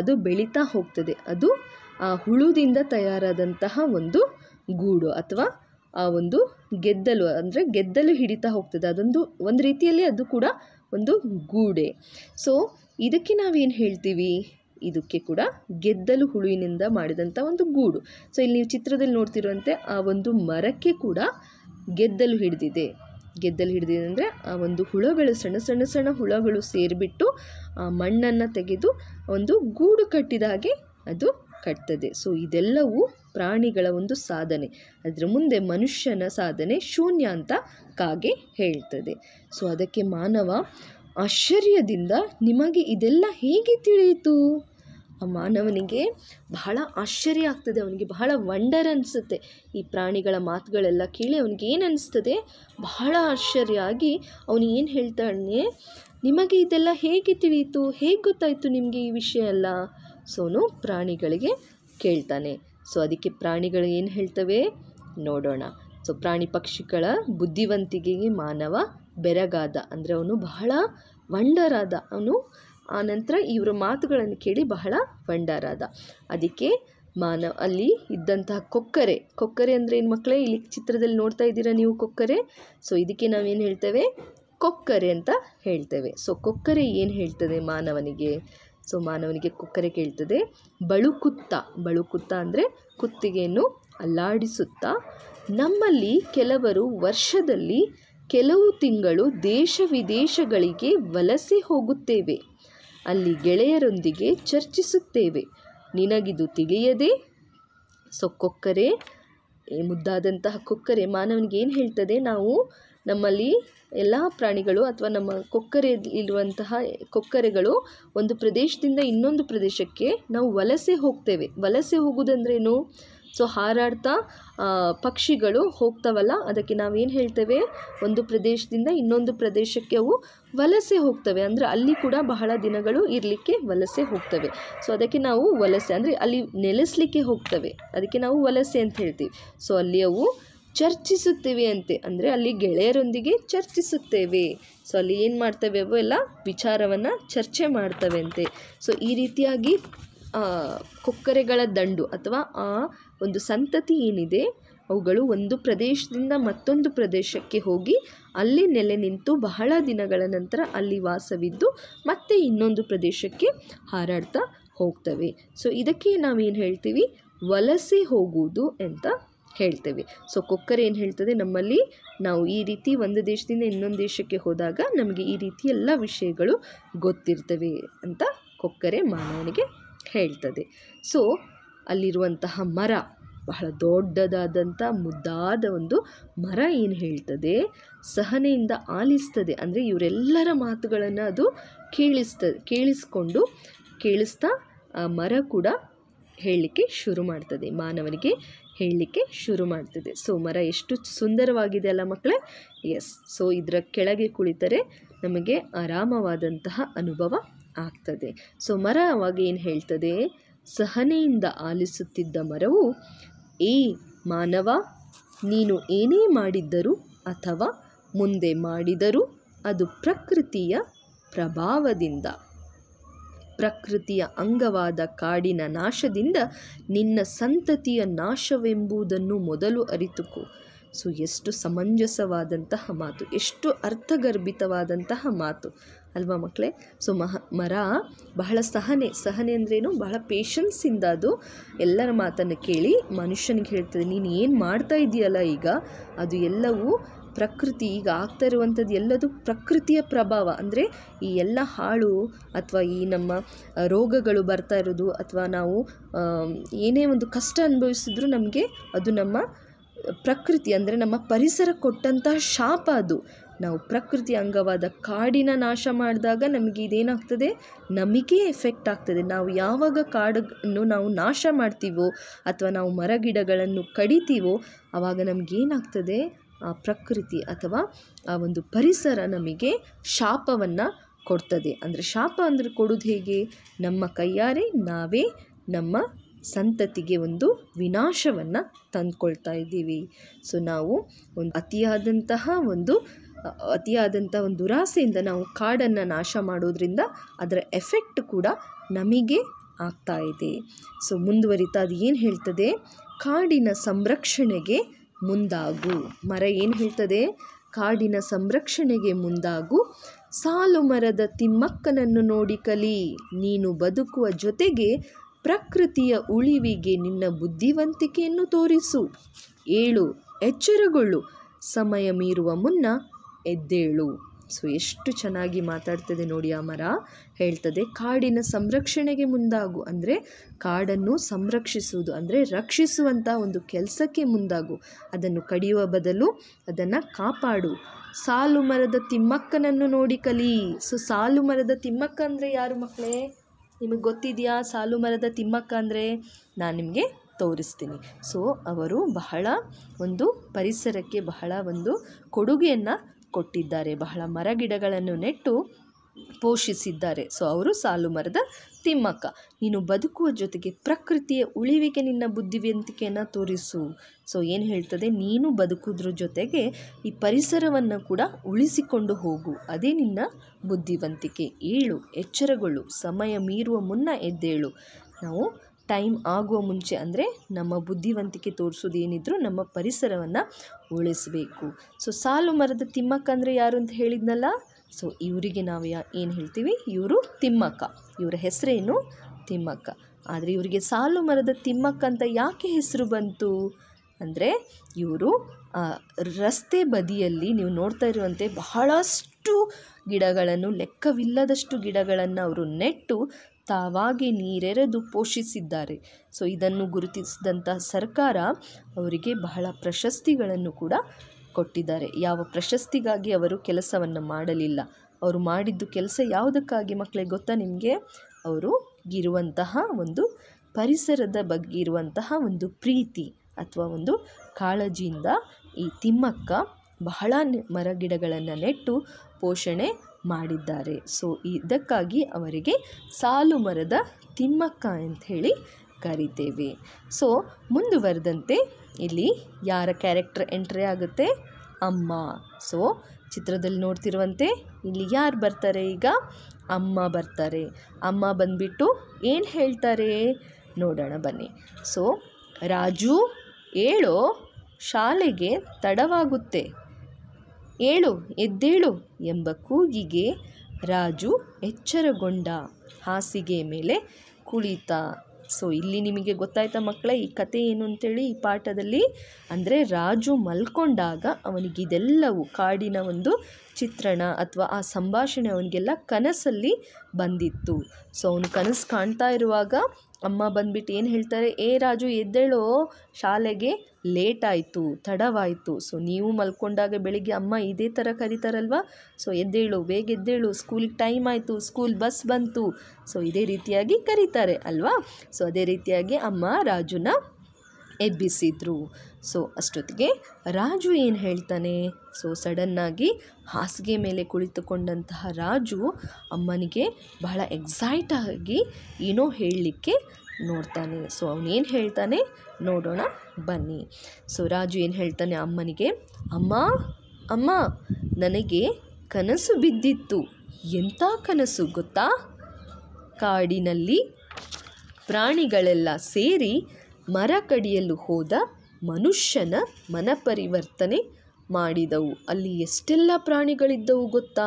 ಅದು ಬೆಳೀತಾ ಹೋಗ್ತದೆ ಅದು ಆ ಹುಳುದಿಂದ ತಯಾರಾದಂತಹ ಒಂದು ಗೂಡು ಅಥವಾ ಆ ಒಂದು ಗೆದ್ದಲು ಅಂದರೆ ಗೆದ್ದಲು ಹಿಡಿತಾ ಹೋಗ್ತದೆ ಅದೊಂದು ಒಂದು ರೀತಿಯಲ್ಲಿ ಅದು ಕೂಡ ಒಂದು ಗೂಡೆ ಸೊ ಇದಕ್ಕೆ ನಾವೇನು ಹೇಳ್ತೀವಿ ಇದಕ್ಕೆ ಕೂಡ ಗೆದ್ದಲು ಹುಳುವಿನಿಂದ ಮಾಡಿದಂಥ ಒಂದು ಗೂಡು ಸೊ ಇಲ್ಲಿ ನೀವು ಚಿತ್ರದಲ್ಲಿ ನೋಡ್ತಿರುವಂತೆ ಆ ಒಂದು ಮರಕ್ಕೆ ಕೂಡ ಗೆದ್ದಲು ಹಿಡಿದಿದೆ ಗೆದ್ದಲು ಹಿಡಿದಿದೆ ಅಂದರೆ ಆ ಒಂದು ಹುಳಗಳು ಸಣ್ಣ ಸಣ್ಣ ಸಣ್ಣ ಹುಳಗಳು ಸೇರಿಬಿಟ್ಟು ಆ ಮಣ್ಣನ್ನು ತೆಗೆದು ಒಂದು ಗೂಡು ಕಟ್ಟಿದ ಹಾಗೆ ಅದು ಕಟ್ತದೆ ಸೊ ಇದೆಲ್ಲವೂ ಪ್ರಾಣಿಗಳ ಒಂದು ಸಾಧನೆ ಅದರ ಮುಂದೆ ಮನುಷ್ಯನ ಸಾಧನೆ ಶೂನ್ಯ ಅಂತ ಕಾಗೆ ಹೇಳ್ತದೆ ಸೊ ಅದಕ್ಕೆ ಮಾನವ ಆಶ್ಚರ್ಯದಿಂದ ನಿಮಗೆ ಇದೆಲ್ಲ ಹೇಗೆ ತಿಳಿಯಿತು ಮಾನವನಿಗೆ ಬಹಳ ಆಶ್ಚರ್ಯ ಆಗ್ತದೆ ಅವನಿಗೆ ಬಹಳ ವಂಡರ್ ಅನಿಸುತ್ತೆ ಈ ಪ್ರಾಣಿಗಳ ಮಾತುಗಳೆಲ್ಲ ಕೇಳಿ ಅವನಿಗೆ ಏನು ಅನಿಸ್ತದೆ ಬಹಳ ಆಶ್ಚರ್ಯ ಆಗಿ ಅವನು ಏನು ಹೇಳ್ತಾನೆ ನಿಮಗೆ ಇದೆಲ್ಲ ಹೇಗೆ ತಿಳಿಯಿತು ಹೇಗೆ ಗೊತ್ತಾಯಿತು ನಿಮಗೆ ಈ ವಿಷಯ ಎಲ್ಲ ಸೋನು ಪ್ರಾಣಿಗಳಿಗೆ ಕೇಳ್ತಾನೆ ಸೊ ಅದಕ್ಕೆ ಪ್ರಾಣಿಗಳು ಏನು ಹೇಳ್ತವೆ ನೋಡೋಣ ಸೊ ಪ್ರಾಣಿ ಪಕ್ಷಿಗಳ ಬುದ್ಧಿವಂತಿಕೆಗೆ ಮಾನವ ಬೆರಗಾದ ಅಂದರೆ ಅವನು ಬಹಳ ವಂಡರಾದ ಅವನು ಆನಂತರ ಇವರ ಮಾತುಗಳನ್ನು ಕೇಳಿ ಬಹಳ ಭಂಡಾರಾದ ಅದಕ್ಕೆ ಮಾನವ ಅಲ್ಲಿ ಇದ್ದಂತಹ ಕೊಕ್ಕರೆ ಕೊಕ್ಕರೆ ಅಂದರೆ ಏನು ಮಕ್ಕಳೇ ಇಲ್ಲಿ ಚಿತ್ರದಲ್ಲಿ ನೋಡ್ತಾ ಇದ್ದೀರಾ ನೀವು ಕೊಕ್ಕರೆ ಸೊ ಇದಕ್ಕೆ ನಾವೇನು ಹೇಳ್ತೇವೆ ಕೊಕ್ಕರೆ ಅಂತ ಹೇಳ್ತೇವೆ ಸೊ ಕೊಕ್ಕರೆ ಏನು ಹೇಳ್ತದೆ ಮಾನವನಿಗೆ ಸೊ ಮಾನವನಿಗೆ ಕೊಕ್ಕರೆ ಕೇಳ್ತದೆ ಬಳುಕುತ್ತ ಬಳುಕುತ್ತ ಅಂದರೆ ಕುತ್ತಿಗೆಯನ್ನು ಅಲ್ಲಾಡಿಸುತ್ತಾ ನಮ್ಮಲ್ಲಿ ಕೆಲವರು ವರ್ಷದಲ್ಲಿ ಕೆಲವು ತಿಂಗಳು ದೇಶ ವಿದೇಶಗಳಿಗೆ ವಲಸೆ ಹೋಗುತ್ತೇವೆ ಅಲ್ಲಿ ಗೆಳೆಯರೊಂದಿಗೆ ಚರ್ಚಿಸುತ್ತೇವೆ ನಿನಗಿದು ತಿಳಿಯದೆ ಸೊ ಕೊಕ್ಕರೆ ಮುದ್ದಾದಂತಹ ಕೊಕ್ಕರೆ ಮಾನವನಿಗೆ ಏನು ಹೇಳ್ತದೆ ನಾವು ನಮ್ಮಲ್ಲಿ ಎಲ್ಲ ಪ್ರಾಣಿಗಳು ಅಥವಾ ನಮ್ಮ ಕೊಕ್ಕರೆ ಇರುವಂತಹ ಕೊಕ್ಕರೆಗಳು ಒಂದು ಪ್ರದೇಶದಿಂದ ಇನ್ನೊಂದು ಪ್ರದೇಶಕ್ಕೆ ನಾವು ವಲಸೆ ಹೋಗ್ತೇವೆ ವಲಸೆ ಹೋಗುವುದಂದ್ರೇನು ಸೊ ಹಾರಾಡ್ತಾ ಪಕ್ಷಿಗಳು ಹೋಗ್ತಾವಲ್ಲ ಅದಕ್ಕೆ ನಾವೇನು ಹೇಳ್ತೇವೆ ಒಂದು ಪ್ರದೇಶದಿಂದ ಇನ್ನೊಂದು ಪ್ರದೇಶಕ್ಕೆ ಅವು ವಲಸೆ ಹೋಗ್ತವೆ ಅಂದರೆ ಅಲ್ಲಿ ಕೂಡ ಬಹಳ ದಿನಗಳು ಇರಲಿಕ್ಕೆ ವಲಸೆ ಹೋಗ್ತವೆ ಸೊ ಅದಕ್ಕೆ ನಾವು ವಲಸೆ ಅಂದರೆ ಅಲ್ಲಿ ನೆಲೆಸಲಿಕ್ಕೆ ಹೋಗ್ತವೆ ಅದಕ್ಕೆ ನಾವು ವಲಸೆ ಅಂತ ಹೇಳ್ತೀವಿ ಸೊ ಅಲ್ಲಿ ಅವು ಚರ್ಚಿಸುತ್ತೇವೆ ಅಂತೆ ಅಂದರೆ ಅಲ್ಲಿ ಗೆಳೆಯರೊಂದಿಗೆ ಚರ್ಚಿಸುತ್ತೇವೆ ಸೊ ಅಲ್ಲಿ ಏನು ಮಾಡ್ತವೆ ಅವು ಎಲ್ಲ ವಿಚಾರವನ್ನು ಚರ್ಚೆ ಮಾಡ್ತವೆ ಅಂತೆ ಸೊ ಈ ರೀತಿಯಾಗಿ ಕೊಕ್ಕರೆಗಳ ದಂಡು ಅಥವಾ ಆ ಒಂದು ಸಂತತಿ ಏನಿದೆ ಅವುಗಳು ಒಂದು ಪ್ರದೇಶದಿಂದ ಮತ್ತೊಂದು ಪ್ರದೇಶಕ್ಕೆ ಹೋಗಿ ಅಲ್ಲಿ ನೆಲೆ ನಿಂತು ಬಹಳ ದಿನಗಳ ನಂತರ ಅಲ್ಲಿ ವಾಸವಿದ್ದು ಮತ್ತೆ ಇನ್ನೊಂದು ಪ್ರದೇಶಕ್ಕೆ ಹಾರಾಡ್ತಾ ಹೋಗ್ತವೆ ಸೊ ಇದಕ್ಕೆ ನಾವೇನು ಹೇಳ್ತೀವಿ ವಲಸೆ ಹೋಗುವುದು ಅಂತ ಹೇಳ್ತೇವೆ ಸೊ ಕೊಕ್ಕರೆ ಏನು ಹೇಳ್ತದೆ ನಮ್ಮಲ್ಲಿ ನಾವು ಈ ರೀತಿ ಒಂದು ದೇಶದಿಂದ ಇನ್ನೊಂದು ದೇಶಕ್ಕೆ ಹೋದಾಗ ನಮಗೆ ಈ ರೀತಿ ಎಲ್ಲ ವಿಷಯಗಳು ಗೊತ್ತಿರ್ತವೆ ಅಂತ ಕೊಕ್ಕರೆ ಮಾನವನಿಗೆ ಹೇಳ್ತದೆ ಸೊ ಅಲ್ಲಿರುವಂತಹ ಮರ ಬಹಳ ದೊಡ್ಡದಾದಂಥ ಮುದ್ದಾದ ಒಂದು ಮರ ಏನು ಹೇಳ್ತದೆ ಸಹನೆಯಿಂದ ಆಲಿಸ್ತದೆ ಅಂದರೆ ಇವರೆಲ್ಲರ ಮಾತುಗಳನ್ನು ಅದು ಕೇಳಿಸ್ತ ಕೇಳಿಸ್ಕೊಂಡು ಕೇಳಿಸ್ತಾ ಆ ಮರ ಕೂಡ ಹೇಳಲಿಕ್ಕೆ ಶುರು ಮಾಡ್ತದೆ ಮಾನವನಿಗೆ ಹೇಳಲಿಕ್ಕೆ ಶುರು ಮಾಡ್ತದೆ ಸೊ ಮರ ಎಷ್ಟು ಸುಂದರವಾಗಿದೆ ಅಲ್ಲ ಮಕ್ಕಳೇ ಎಸ್ ಸೊ ಇದರ ಕೆಳಗೆ ಕುಳಿತರೆ ನಮಗೆ ಆರಾಮವಾದಂತಹ ಅನುಭವ ಆಗ್ತದೆ ಸೊ ಮರ ಅವಾಗ ಏನು ಹೇಳ್ತದೆ ಸಹನೆಯಿಂದ ಆಲಿಸುತ್ತಿದ್ದ ಮರವು ಏ ಮಾನವ ನೀನು ಏನೇ ಮಾಡಿದ್ದರೂ ಅಥವಾ ಮುಂದೆ ಮಾಡಿದರೂ ಅದು ಪ್ರಕೃತಿಯ ಪ್ರಭಾವದಿಂದ ಪ್ರಕೃತಿಯ ಅಂಗವಾದ ಕಾಡಿನ ನಾಶದಿಂದ ನಿನ್ನ ಸಂತತಿಯ ನಾಶವೆಂಬುದನ್ನು ಮೊದಲು ಅರಿತುಕೋ ಸೊ ಎಷ್ಟು ಸಮಂಜಸವಾದಂತಹ ಮಾತು ಎಷ್ಟು ಅರ್ಥಗರ್ಭಿತವಾದಂತಹ ಮಾತು ಅಲ್ವಾ ಮಕ್ಕಳೇ ಸೊ ಮಹ ಮರ ಬಹಳ ಸಹನೆ ಸಹನೆ ಅಂದ್ರೇನು ಬಹಳ ಪೇಷನ್ಸಿಂದ ಅದು ಎಲ್ಲರ ಮಾತನ್ನು ಕೇಳಿ ಮನುಷ್ಯನಿಗೆ ಹೇಳ್ತದೆ ನೀನು ಏನು ಮಾಡ್ತಾ ಇದೆಯಲ್ಲ ಈಗ ಅದು ಎಲ್ಲವೂ ಪ್ರಕೃತಿ ಈಗ ಆಗ್ತಾ ಇರುವಂಥದ್ದು ಎಲ್ಲದು ಪ್ರಕೃತಿಯ ಪ್ರಭಾವ ಅಂದರೆ ಈ ಎಲ್ಲ ಹಾಳು ಅಥವಾ ಈ ನಮ್ಮ ರೋಗಗಳು ಬರ್ತಾ ಇರೋದು ಅಥವಾ ನಾವು ಏನೇ ಒಂದು ಕಷ್ಟ ಅನುಭವಿಸಿದ್ರು ನಮಗೆ ಅದು ನಮ್ಮ ಪ್ರಕೃತಿ ಅಂದರೆ ನಮ್ಮ ಪರಿಸರ ಕೊಟ್ಟಂತಹ ಶಾಪ ಅದು ನಾವು ಪ್ರಕೃತಿ ಅಂಗವಾದ ಕಾಡಿನ ನಾಶ ಮಾಡಿದಾಗ ನಮಗೆ ಇದೇನಾಗ್ತದೆ ನಮಗೆ ಎಫೆಕ್ಟ್ ಆಗ್ತದೆ ನಾವು ಯಾವಾಗ ಕಾಡನ್ನು ನಾವು ನಾಶ ಮಾಡ್ತೀವೋ ಅಥವಾ ನಾವು ಮರಗಿಡಗಳನ್ನು ಕಡಿತೀವೋ ಆವಾಗ ನಮಗೇನಾಗ್ತದೆ ಆ ಪ್ರಕೃತಿ ಅಥವಾ ಆ ಒಂದು ಪರಿಸರ ನಮಗೆ ಶಾಪವನ್ನು ಕೊಡ್ತದೆ ಅಂದರೆ ಶಾಪ ಅಂದರೆ ಕೊಡೋದು ಹೇಗೆ ನಮ್ಮ ಕೈಯಾರೆ ನಾವೇ ನಮ್ಮ ಸಂತತಿಗೆ ಒಂದು ವಿನಾಶವನ್ನು ತಂದುಕೊಳ್ತಾ ಇದ್ದೀವಿ ಸೊ ನಾವು ಒಂದು ಅತಿಯಾದಂತಹ ಒಂದು ಅತಿಯಾದಂಥ ಒಂದು ದುರಾಸೆಯಿಂದ ನಾವು ಕಾಡನ್ನು ನಾಶ ಮಾಡೋದ್ರಿಂದ ಅದರ ಎಫೆಕ್ಟ್ ಕೂಡ ನಮಗೆ ಆಗ್ತಾ ಇದೆ ಸೊ ಮುಂದುವರಿತಾ ಅದು ಏನು ಹೇಳ್ತದೆ ಕಾಡಿನ ಸಂರಕ್ಷಣೆಗೆ ಮುಂದಾಗು ಮರ ಏನು ಹೇಳ್ತದೆ ಕಾಡಿನ ಸಂರಕ್ಷಣೆಗೆ ಮುಂದಾಗು ಸಾಲು ಮರದ ತಿಮ್ಮಕ್ಕನನ್ನು ನೋಡಿ ಕಲಿ ನೀನು ಬದುಕುವ ಜೊತೆಗೆ ಪ್ರಕೃತಿಯ ಉಳಿವಿಗೆ ನಿನ್ನ ಬುದ್ಧಿವಂತಿಕೆಯನ್ನು ತೋರಿಸು ಏಳು ಎಚ್ಚರಗಳು ಸಮಯ ಮೀರುವ ಮುನ್ನ ಎದ್ದೇಳು ಸೊ ಎಷ್ಟು ಚೆನ್ನಾಗಿ ಮಾತಾಡ್ತದೆ ನೋಡಿ ಆ ಮರ ಹೇಳ್ತದೆ ಕಾಡಿನ ಸಂರಕ್ಷಣೆಗೆ ಮುಂದಾಗು ಅಂದರೆ ಕಾಡನ್ನು ಸಂರಕ್ಷಿಸುವುದು ಅಂದರೆ ರಕ್ಷಿಸುವಂಥ ಒಂದು ಕೆಲಸಕ್ಕೆ ಮುಂದಾಗು ಅದನ್ನು ಕಡಿಯುವ ಬದಲು ಅದನ್ನು ಕಾಪಾಡು ಸಾಲು ಮರದ ತಿಮ್ಮಕ್ಕನನ್ನು ನೋಡಿ ಕಲಿ ಸೊ ಸಾಲು ಮರದ ತಿಮ್ಮಕ್ಕ ಅಂದರೆ ಯಾರು ಮಕ್ಕಳೇ ನಿಮಗೆ ಗೊತ್ತಿದೆಯಾ ಸಾಲು ಮರದ ತಿಮ್ಮಕ್ಕ ಅಂದರೆ ನಾನು ನಿಮಗೆ ತೋರಿಸ್ತೀನಿ ಸೊ ಅವರು ಬಹಳ ಒಂದು ಪರಿಸರಕ್ಕೆ ಬಹಳ ಒಂದು ಕೊಡುಗೆಯನ್ನು ಕೊಟ್ಟಿದ್ದಾರೆ ಬಹಳ ಮರಗಿಡಗಳನ್ನು ನೆಟ್ಟು ಪೋಷಿಸಿದ್ದಾರೆ ಸೊ ಅವರು ಸಾಲು ಮರದ ತಿಮ್ಮಕ್ಕ ನೀನು ಬದುಕುವ ಜೊತೆಗೆ ಪ್ರಕೃತಿಯ ಉಳಿವಿಗೆ ನಿನ್ನ ಬುದ್ಧಿವಂತಿಕೆಯನ್ನು ತೋರಿಸು ಸೊ ಏನು ಹೇಳ್ತದೆ ನೀನು ಬದುಕುದ್ರ ಜೊತೆಗೆ ಈ ಪರಿಸರವನ್ನು ಕೂಡ ಉಳಿಸಿಕೊಂಡು ಹೋಗು ಅದೇ ನಿನ್ನ ಬುದ್ಧಿವಂತಿಕೆ ಏಳು ಎಚ್ಚರಗಳು ಸಮಯ ಮೀರುವ ಮುನ್ನ ಎದ್ದೇಳು ನಾವು ಟೈಮ್ ಆಗುವ ಮುಂಚೆ ಅಂದರೆ ನಮ್ಮ ಬುದ್ಧಿವಂತಿಕೆ ತೋರಿಸೋದು ಏನಿದ್ರೂ ನಮ್ಮ ಪರಿಸರವನ್ನು ಉಳಿಸಬೇಕು ಸೊ ಸಾಲು ಮರದ ತಿಮ್ಮಕ್ಕ ಅಂದರೆ ಯಾರು ಅಂತ ಹೇಳಿದ್ನಲ್ಲ ಸೊ ಇವರಿಗೆ ನಾವು ಯಾ ಏನು ಹೇಳ್ತೀವಿ ಇವರು ತಿಮ್ಮಕ್ಕ ಇವರ ಹೆಸರೇನು ತಿಮ್ಮಕ್ಕ ಆದರೆ ಇವರಿಗೆ ಸಾಲು ಮರದ ತಿಮ್ಮಕ್ಕ ಅಂತ ಯಾಕೆ ಹೆಸರು ಬಂತು ಅಂದರೆ ಇವರು ರಸ್ತೆ ಬದಿಯಲ್ಲಿ ನೀವು ನೋಡ್ತಾ ಇರುವಂತೆ ಬಹಳಷ್ಟು ಎಷ್ಟು ಗಿಡಗಳನ್ನು ಲೆಕ್ಕವಿಲ್ಲದಷ್ಟು ಗಿಡಗಳನ್ನು ಅವರು ನೆಟ್ಟು ತಾವಾಗಿ ನೀರೆರೆದು ಪೋಷಿಸಿದ್ದಾರೆ ಸೊ ಇದನ್ನು ಗುರುತಿಸಿದಂತಹ ಸರ್ಕಾರ ಅವರಿಗೆ ಬಹಳ ಪ್ರಶಸ್ತಿಗಳನ್ನು ಕೂಡ ಕೊಟ್ಟಿದ್ದಾರೆ ಯಾವ ಪ್ರಶಸ್ತಿಗಾಗಿ ಅವರು ಕೆಲಸವನ್ನು ಮಾಡಲಿಲ್ಲ ಅವರು ಮಾಡಿದ್ದು ಕೆಲಸ ಯಾವುದಕ್ಕಾಗಿ ಮಕ್ಕಳಿಗೆ ಗೊತ್ತಾ ನಿಮಗೆ ಅವರು ಇರುವಂತಹ ಒಂದು ಪರಿಸರದ ಬಗ್ಗೆ ಇರುವಂತಹ ಒಂದು ಪ್ರೀತಿ ಅಥವಾ ಒಂದು ಕಾಳಜಿಯಿಂದ ಈ ತಿಮ್ಮಕ್ಕ ಬಹಳ ಮರಗಿಡಗಳನ್ನು ನೆಟ್ಟು ಪೋಷಣೆ ಮಾಡಿದ್ದಾರೆ ಸೊ ಇದಕ್ಕಾಗಿ ಅವರಿಗೆ ಸಾಲು ಮರದ ತಿಮ್ಮಕ್ಕ ಅಂತ ಹೇಳಿ ಕರಿತೇವೆ ಸೊ ಮುಂದುವರೆದಂತೆ ಇಲ್ಲಿ ಯಾರ ಕ್ಯಾರೆಕ್ಟರ್ ಎಂಟ್ರಿ ಆಗುತ್ತೆ ಅಮ್ಮ ಸೊ ಚಿತ್ರದಲ್ಲಿ ನೋಡ್ತಿರುವಂತೆ ಇಲ್ಲಿ ಯಾರು ಬರ್ತಾರೆ ಈಗ ಅಮ್ಮ ಬರ್ತಾರೆ ಅಮ್ಮ ಬಂದ್ಬಿಟ್ಟು ಏನು ಹೇಳ್ತಾರೆ ನೋಡೋಣ ಬನ್ನಿ ಸೊ ರಾಜು ಏಳು ಶಾಲೆಗೆ ತಡವಾಗುತ್ತೆ ಏಳು ಎದ್ದೇಳು ಎಂಬ ಕೂಗಿಗೆ ರಾಜು ಎಚ್ಚರಗೊಂಡ ಹಾಸಿಗೆ ಮೇಲೆ ಕುಳಿತ ಸೊ ಇಲ್ಲಿ ನಿಮಗೆ ಗೊತ್ತಾಯ್ತ ಮಕ್ಕಳೇ ಈ ಕತೆ ಏನು ಅಂತೇಳಿ ಈ ಪಾಠದಲ್ಲಿ ಅಂದರೆ ರಾಜು ಮಲ್ಕೊಂಡಾಗ ಅವನಿಗಿದೆಲ್ಲವೂ ಕಾಡಿನ ಒಂದು ಚಿತ್ರಣ ಅಥವಾ ಆ ಸಂಭಾಷಣೆ ಅವನಿಗೆಲ್ಲ ಕನಸಲ್ಲಿ ಬಂದಿತ್ತು ಸೊ ಅವನು ಕನಸು ಕಾಣ್ತಾ ಇರುವಾಗ ಅಮ್ಮ ಬಂದ್ಬಿಟ್ಟು ಏನು ಹೇಳ್ತಾರೆ ಏ ರಾಜು ಎದ್ದೇಳೋ ಶಾಲೆಗೆ ಲೇಟ್ ಆಯಿತು ತಡವಾಯಿತು ಸೊ ನೀವು ಮಲ್ಕೊಂಡಾಗ ಬೆಳಿಗ್ಗೆ ಅಮ್ಮ ಇದೇ ಥರ ಕರೀತಾರಲ್ವ ಸೊ ಎದ್ದೇಳು ಬೇಗ ಎದ್ದೇಳು ಸ್ಕೂಲಿಗೆ ಟೈಮ್ ಆಯಿತು ಸ್ಕೂಲ್ ಬಸ್ ಬಂತು ಸೊ ಇದೇ ರೀತಿಯಾಗಿ ಕರೀತಾರೆ ಅಲ್ವಾ ಸೊ ಅದೇ ರೀತಿಯಾಗಿ ಅಮ್ಮ ರಾಜುನ ಎಬ್ಬಿಸಿದ್ರು ಸೊ ಅಷ್ಟೊತ್ತಿಗೆ ರಾಜು ಏನು ಹೇಳ್ತಾನೆ ಸೊ ಸಡನ್ನಾಗಿ ಹಾಸಿಗೆ ಮೇಲೆ ಕುಳಿತುಕೊಂಡಂತಹ ರಾಜು ಅಮ್ಮನಿಗೆ ಬಹಳ ಎಕ್ಸೈಟಾಗಿ ಏನೋ ಹೇಳಲಿಕ್ಕೆ ನೋಡ್ತಾನೆ ಸೊ ಅವನೇನು ಹೇಳ್ತಾನೆ ನೋಡೋಣ ಬನ್ನಿ ಸೊ ರಾಜು ಏನು ಹೇಳ್ತಾನೆ ಅಮ್ಮನಿಗೆ ಅಮ್ಮ ಅಮ್ಮ ನನಗೆ ಕನಸು ಬಿದ್ದಿತ್ತು ಎಂಥ ಕನಸು ಗೊತ್ತಾ ಕಾಡಿನಲ್ಲಿ ಪ್ರಾಣಿಗಳೆಲ್ಲ ಸೇರಿ ಮರ ಕಡಿಯಲು ಹೋದ ಮನುಷ್ಯನ ಮನಪರಿವರ್ತನೆ ಮಾಡಿದವು ಅಲ್ಲಿ ಎಷ್ಟೆಲ್ಲ ಪ್ರಾಣಿಗಳಿದ್ದವು ಗೊತ್ತಾ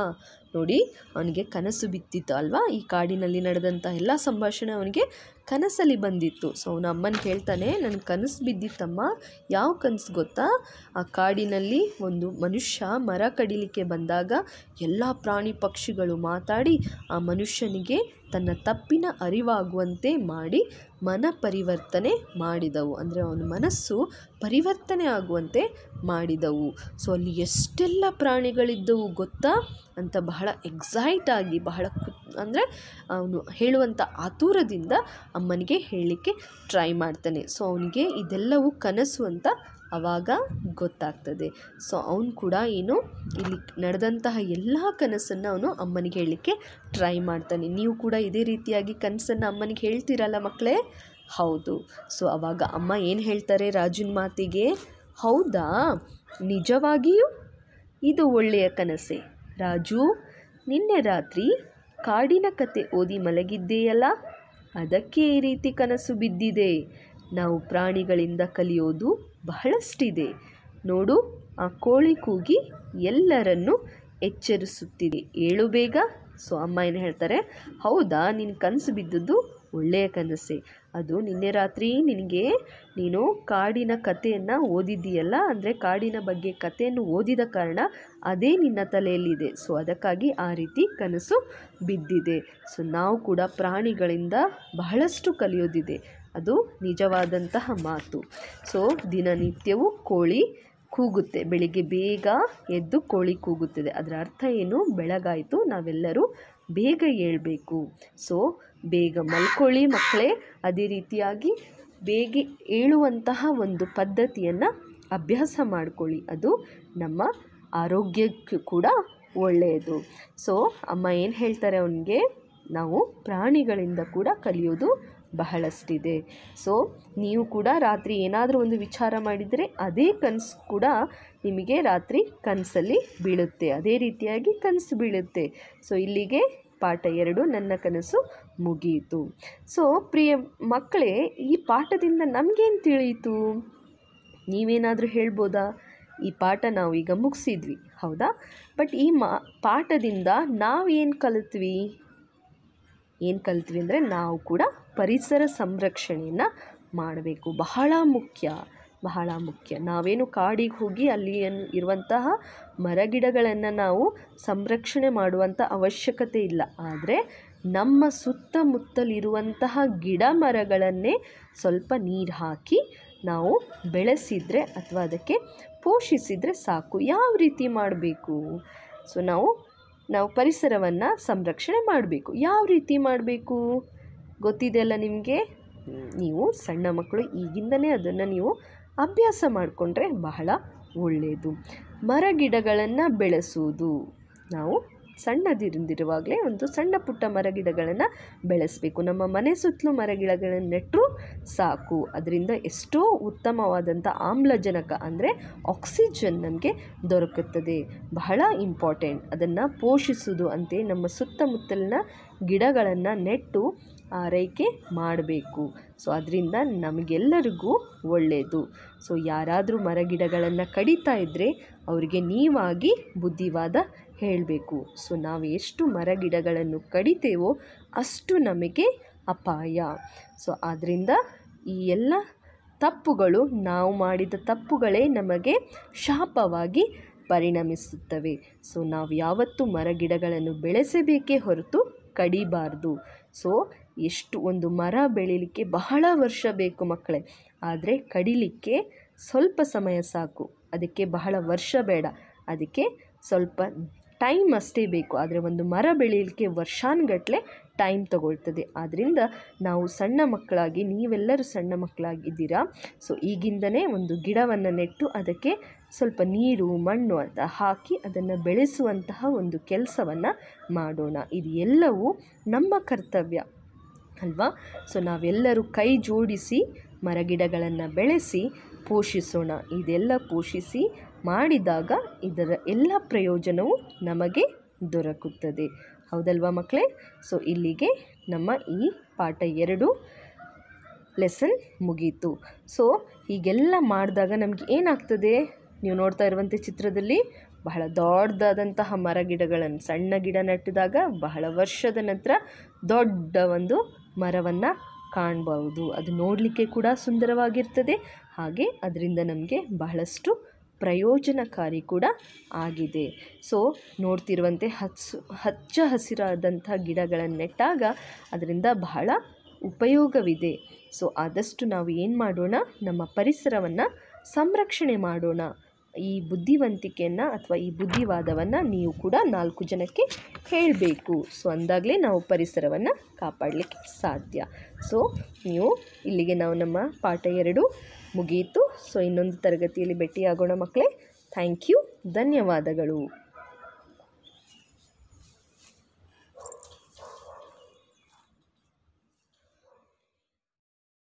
ನೋಡಿ ಅವನಿಗೆ ಕನಸು ಬಿತ್ತಿತ್ತು ಅಲ್ವಾ ಈ ಕಾಡಿನಲ್ಲಿ ನಡೆದಂಥ ಎಲ್ಲ ಸಂಭಾಷಣೆ ಅವನಿಗೆ ಕನಸಲ್ಲಿ ಬಂದಿತ್ತು ಸೊ ಅವನ ಅಮ್ಮನ ಕೇಳ್ತಾನೆ ನನ್ನ ಕನಸು ಬಿದ್ದಿತ್ತಮ್ಮ ಯಾವ ಕನಸು ಗೊತ್ತಾ ಆ ಕಾಡಿನಲ್ಲಿ ಒಂದು ಮನುಷ್ಯ ಮರ ಕಡಿಲಿಕ್ಕೆ ಬಂದಾಗ ಎಲ್ಲ ಪ್ರಾಣಿ ಪಕ್ಷಿಗಳು ಮಾತಾಡಿ ಆ ಮನುಷ್ಯನಿಗೆ ತನ್ನ ತಪ್ಪಿನ ಅರಿವಾಗುವಂತೆ ಮಾಡಿ ಮನ ಪರಿವರ್ತನೆ ಮಾಡಿದವು ಅಂದರೆ ಅವನ ಮನಸ್ಸು ಪರಿವರ್ತನೆ ಆಗುವಂತೆ ಮಾಡಿದವು ಸೊ ಅಲ್ಲಿ ಎಷ್ಟೆಲ್ಲ ಪ್ರಾಣಿಗಳಿದ್ದವು ಗೊತ್ತಾ ಅಂತ ಬಹಳ ಎಕ್ಸೈಟ್ ಆಗಿ ಬಹಳ ಕು ಅಂದರೆ ಅವನು ಹೇಳುವಂಥ ಆತುರದಿಂದ ಅಮ್ಮನಿಗೆ ಹೇಳಲಿಕ್ಕೆ ಟ್ರೈ ಮಾಡ್ತಾನೆ ಸೊ ಅವನಿಗೆ ಇದೆಲ್ಲವೂ ಕನಸು ಅಂತ ಆವಾಗ ಗೊತ್ತಾಗ್ತದೆ ಸೊ ಅವನು ಕೂಡ ಏನು ಇಲ್ಲಿ ನಡೆದಂತಹ ಎಲ್ಲ ಕನಸನ್ನು ಅವನು ಅಮ್ಮನಿಗೆ ಹೇಳಲಿಕ್ಕೆ ಟ್ರೈ ಮಾಡ್ತಾನೆ ನೀವು ಕೂಡ ಇದೇ ರೀತಿಯಾಗಿ ಕನಸನ್ನು ಅಮ್ಮನಿಗೆ ಹೇಳ್ತೀರಲ್ಲ ಮಕ್ಕಳೇ ಹೌದು ಸೊ ಅವಾಗ ಅಮ್ಮ ಏನು ಹೇಳ್ತಾರೆ ರಾಜನ ಮಾತಿಗೆ ಹೌದಾ ನಿಜವಾಗಿಯೂ ಇದು ಒಳ್ಳೆಯ ಕನಸೆ ರಾಜು ನಿನ್ನೆ ರಾತ್ರಿ ಕಾಡಿನ ಕತೆ ಓದಿ ಮಲಗಿದ್ದೇಯಲ್ಲ ಅದಕ್ಕೆ ಈ ರೀತಿ ಕನಸು ಬಿದ್ದಿದೆ ನಾವು ಪ್ರಾಣಿಗಳಿಂದ ಕಲಿಯೋದು ಬಹಳಷ್ಟಿದೆ ನೋಡು ಆ ಕೋಳಿ ಕೂಗಿ ಎಲ್ಲರನ್ನು ಎಚ್ಚರಿಸುತ್ತಿದೆ ಏಳು ಬೇಗ ಸೊ ಅಮ್ಮ ಏನು ಹೇಳ್ತಾರೆ ಹೌದಾ ನಿನ್ನ ಕನಸು ಬಿದ್ದದ್ದು ಒಳ್ಳೆಯ ಕನಸೆ ಅದು ನಿನ್ನೆ ರಾತ್ರಿ ನಿನಗೆ ನೀನು ಕಾಡಿನ ಕಥೆಯನ್ನು ಓದಿದ್ದೀಯಲ್ಲ ಅಂದರೆ ಕಾಡಿನ ಬಗ್ಗೆ ಕಥೆಯನ್ನು ಓದಿದ ಕಾರಣ ಅದೇ ನಿನ್ನ ತಲೆಯಲ್ಲಿದೆ ಸೊ ಅದಕ್ಕಾಗಿ ಆ ರೀತಿ ಕನಸು ಬಿದ್ದಿದೆ ಸೊ ನಾವು ಕೂಡ ಪ್ರಾಣಿಗಳಿಂದ ಬಹಳಷ್ಟು ಕಲಿಯೋದಿದೆ ಅದು ನಿಜವಾದಂತಹ ಮಾತು ಸೊ ದಿನನಿತ್ಯವೂ ಕೋಳಿ ಕೂಗುತ್ತೆ ಬೆಳಿಗ್ಗೆ ಬೇಗ ಎದ್ದು ಕೋಳಿ ಕೂಗುತ್ತದೆ ಅದರ ಅರ್ಥ ಏನು ಬೆಳಗಾಯಿತು ನಾವೆಲ್ಲರೂ ಬೇಗ ಏಳಬೇಕು ಸೊ ಬೇಗ ಮಲ್ಕೊಳ್ಳಿ ಮಕ್ಕಳೇ ಅದೇ ರೀತಿಯಾಗಿ ಬೇಗ ಏಳುವಂತಹ ಒಂದು ಪದ್ಧತಿಯನ್ನು ಅಭ್ಯಾಸ ಮಾಡಿಕೊಳ್ಳಿ ಅದು ನಮ್ಮ ಆರೋಗ್ಯಕ್ಕೂ ಕೂಡ ಒಳ್ಳೆಯದು ಸೊ ಅಮ್ಮ ಏನು ಹೇಳ್ತಾರೆ ಅವನಿಗೆ ನಾವು ಪ್ರಾಣಿಗಳಿಂದ ಕೂಡ ಕಲಿಯೋದು ಬಹಳಷ್ಟಿದೆ ಸೊ ನೀವು ಕೂಡ ರಾತ್ರಿ ಏನಾದರೂ ಒಂದು ವಿಚಾರ ಮಾಡಿದರೆ ಅದೇ ಕನಸು ಕೂಡ ನಿಮಗೆ ರಾತ್ರಿ ಕನಸಲ್ಲಿ ಬೀಳುತ್ತೆ ಅದೇ ರೀತಿಯಾಗಿ ಕನಸು ಬೀಳುತ್ತೆ ಸೊ ಇಲ್ಲಿಗೆ ಪಾಠ ಎರಡು ನನ್ನ ಕನಸು ಮುಗಿಯಿತು ಸೊ ಪ್ರಿಯ ಮಕ್ಕಳೇ ಈ ಪಾಠದಿಂದ ನಮಗೇನು ತಿಳಿಯಿತು ನೀವೇನಾದರೂ ಹೇಳ್ಬೋದಾ ಈ ಪಾಠ ನಾವು ಈಗ ಮುಗಿಸಿದ್ವಿ ಹೌದಾ ಬಟ್ ಈ ಮಾ ಪಾಠದಿಂದ ನಾವೇನು ಕಲಿತ್ವಿ ಏನು ಕಲ್ತ್ವಿ ಅಂದರೆ ನಾವು ಕೂಡ ಪರಿಸರ ಸಂರಕ್ಷಣೆಯನ್ನು ಮಾಡಬೇಕು ಬಹಳ ಮುಖ್ಯ ಬಹಳ ಮುಖ್ಯ ನಾವೇನು ಕಾಡಿಗೆ ಹೋಗಿ ಅಲ್ಲಿ ಇರುವಂತಹ ಮರಗಿಡಗಳನ್ನು ನಾವು ಸಂರಕ್ಷಣೆ ಮಾಡುವಂಥ ಅವಶ್ಯಕತೆ ಇಲ್ಲ ಆದರೆ ನಮ್ಮ ಸುತ್ತಮುತ್ತಲಿರುವಂತಹ ಗಿಡ ಮರಗಳನ್ನೇ ಸ್ವಲ್ಪ ನೀರು ಹಾಕಿ ನಾವು ಬೆಳೆಸಿದರೆ ಅಥವಾ ಅದಕ್ಕೆ ಪೋಷಿಸಿದರೆ ಸಾಕು ಯಾವ ರೀತಿ ಮಾಡಬೇಕು ಸೊ ನಾವು ನಾವು ಪರಿಸರವನ್ನು ಸಂರಕ್ಷಣೆ ಮಾಡಬೇಕು ಯಾವ ರೀತಿ ಮಾಡಬೇಕು ಗೊತ್ತಿದೆ ಅಲ್ಲ ನಿಮಗೆ ನೀವು ಸಣ್ಣ ಮಕ್ಕಳು ಈಗಿಂದಲೇ ಅದನ್ನು ನೀವು ಅಭ್ಯಾಸ ಮಾಡಿಕೊಂಡ್ರೆ ಬಹಳ ಒಳ್ಳೆಯದು ಮರ ಗಿಡಗಳನ್ನು ಬೆಳೆಸುವುದು ನಾವು ಸಣ್ಣದಿರಿಂದಿರುವಾಗಲೇ ಒಂದು ಸಣ್ಣ ಪುಟ್ಟ ಮರಗಿಡಗಳನ್ನು ಬೆಳೆಸಬೇಕು ನಮ್ಮ ಮನೆ ಸುತ್ತಲೂ ಮರಗಿಡಗಳನ್ನು ನೆಟ್ಟರೂ ಸಾಕು ಅದರಿಂದ ಎಷ್ಟೋ ಉತ್ತಮವಾದಂಥ ಆಮ್ಲಜನಕ ಅಂದರೆ ಆಕ್ಸಿಜನ್ ನಮಗೆ ದೊರಕುತ್ತದೆ ಬಹಳ ಇಂಪಾರ್ಟೆಂಟ್ ಅದನ್ನು ಪೋಷಿಸುವುದು ಅಂತೆ ನಮ್ಮ ಸುತ್ತಮುತ್ತಲಿನ ಗಿಡಗಳನ್ನು ನೆಟ್ಟು ಆರೈಕೆ ಮಾಡಬೇಕು ಸೊ ಅದರಿಂದ ನಮಗೆಲ್ಲರಿಗೂ ಒಳ್ಳೆಯದು ಸೊ ಯಾರಾದರೂ ಮರಗಿಡಗಳನ್ನು ಕಡಿತಾ ಇದ್ದರೆ ಅವರಿಗೆ ನೀವಾಗಿ ಬುದ್ಧಿವಾದ ಹೇಳಬೇಕು ಸೊ ನಾವು ಎಷ್ಟು ಮರಗಿಡಗಳನ್ನು ಕಡಿತೇವೋ ಅಷ್ಟು ನಮಗೆ ಅಪಾಯ ಸೊ ಆದ್ದರಿಂದ ಈ ಎಲ್ಲ ತಪ್ಪುಗಳು ನಾವು ಮಾಡಿದ ತಪ್ಪುಗಳೇ ನಮಗೆ ಶಾಪವಾಗಿ ಪರಿಣಮಿಸುತ್ತವೆ ಸೊ ನಾವು ಯಾವತ್ತೂ ಮರಗಿಡಗಳನ್ನು ಬೆಳೆಸಬೇಕೇ ಹೊರತು ಕಡಿಬಾರ್ದು ಸೊ ಎಷ್ಟು ಒಂದು ಮರ ಬೆಳೀಲಿಕ್ಕೆ ಬಹಳ ವರ್ಷ ಬೇಕು ಮಕ್ಕಳೇ ಆದರೆ ಕಡಿಲಿಕ್ಕೆ ಸ್ವಲ್ಪ ಸಮಯ ಸಾಕು ಅದಕ್ಕೆ ಬಹಳ ವರ್ಷ ಬೇಡ ಅದಕ್ಕೆ ಸ್ವಲ್ಪ ಟೈಮ್ ಅಷ್ಟೇ ಬೇಕು ಆದರೆ ಒಂದು ಮರ ಬೆಳೆಯಲಿಕ್ಕೆ ವರ್ಷಾನ್ಗಟ್ಟಲೆ ಟೈಮ್ ತಗೊಳ್ತದೆ ಆದ್ದರಿಂದ ನಾವು ಸಣ್ಣ ಮಕ್ಕಳಾಗಿ ನೀವೆಲ್ಲರೂ ಸಣ್ಣ ಮಕ್ಕಳಾಗಿದ್ದೀರಾ ಸೊ ಈಗಿಂದನೇ ಒಂದು ಗಿಡವನ್ನು ನೆಟ್ಟು ಅದಕ್ಕೆ ಸ್ವಲ್ಪ ನೀರು ಮಣ್ಣು ಅಂತ ಹಾಕಿ ಅದನ್ನು ಬೆಳೆಸುವಂತಹ ಒಂದು ಕೆಲಸವನ್ನು ಮಾಡೋಣ ಇದು ಎಲ್ಲವೂ ನಮ್ಮ ಕರ್ತವ್ಯ ಅಲ್ವಾ ಸೊ ನಾವೆಲ್ಲರೂ ಕೈ ಜೋಡಿಸಿ ಮರಗಿಡಗಳನ್ನು ಬೆಳೆಸಿ ಪೋಷಿಸೋಣ ಇದೆಲ್ಲ ಪೋಷಿಸಿ ಮಾಡಿದಾಗ ಇದರ ಎಲ್ಲ ಪ್ರಯೋಜನವು ನಮಗೆ ದೊರಕುತ್ತದೆ ಹೌದಲ್ವಾ ಮಕ್ಕಳೇ ಸೊ ಇಲ್ಲಿಗೆ ನಮ್ಮ ಈ ಪಾಠ ಎರಡು ಲೆಸನ್ ಮುಗೀತು ಸೊ ಹೀಗೆಲ್ಲ ಮಾಡಿದಾಗ ನಮಗೆ ಏನಾಗ್ತದೆ ನೀವು ನೋಡ್ತಾ ಇರುವಂಥ ಚಿತ್ರದಲ್ಲಿ ಬಹಳ ದೊಡ್ಡದಾದಂತಹ ಮರ ಗಿಡಗಳನ್ನು ಸಣ್ಣ ಗಿಡ ನೆಟ್ಟಿದಾಗ ಬಹಳ ವರ್ಷದ ನಂತರ ದೊಡ್ಡ ಒಂದು ಮರವನ್ನು ಕಾಣಬಹುದು ಅದು ನೋಡಲಿಕ್ಕೆ ಕೂಡ ಸುಂದರವಾಗಿರ್ತದೆ ಹಾಗೆ ಅದರಿಂದ ನಮಗೆ ಬಹಳಷ್ಟು ಪ್ರಯೋಜನಕಾರಿ ಕೂಡ ಆಗಿದೆ ಸೊ ನೋಡ್ತಿರುವಂತೆ ಹಸು ಹಚ್ಚ ಹಸಿರಾದಂಥ ಗಿಡಗಳನ್ನು ನೆಟ್ಟಾಗ ಅದರಿಂದ ಬಹಳ ಉಪಯೋಗವಿದೆ ಸೊ ಆದಷ್ಟು ನಾವು ಏನು ಮಾಡೋಣ ನಮ್ಮ ಪರಿಸರವನ್ನು ಸಂರಕ್ಷಣೆ ಮಾಡೋಣ ಈ ಬುದ್ಧಿವಂತಿಕೆಯನ್ನು ಅಥವಾ ಈ ಬುದ್ಧಿವಾದವನ್ನು ನೀವು ಕೂಡ ನಾಲ್ಕು ಜನಕ್ಕೆ ಹೇಳಬೇಕು ಸೊ ಅಂದಾಗಲೇ ನಾವು ಪರಿಸರವನ್ನು ಕಾಪಾಡಲಿಕ್ಕೆ ಸಾಧ್ಯ ಸೊ ನೀವು ಇಲ್ಲಿಗೆ ನಾವು ನಮ್ಮ ಪಾಠ ಎರಡು ಮುಗಿಯಿತು ಸೊ ಇನ್ನೊಂದು ತರಗತಿಯಲ್ಲಿ ಭೇಟಿಯಾಗೋಣ ಮಕ್ಕಳೇ ಥ್ಯಾಂಕ್ ಯು ಧನ್ಯವಾದಗಳು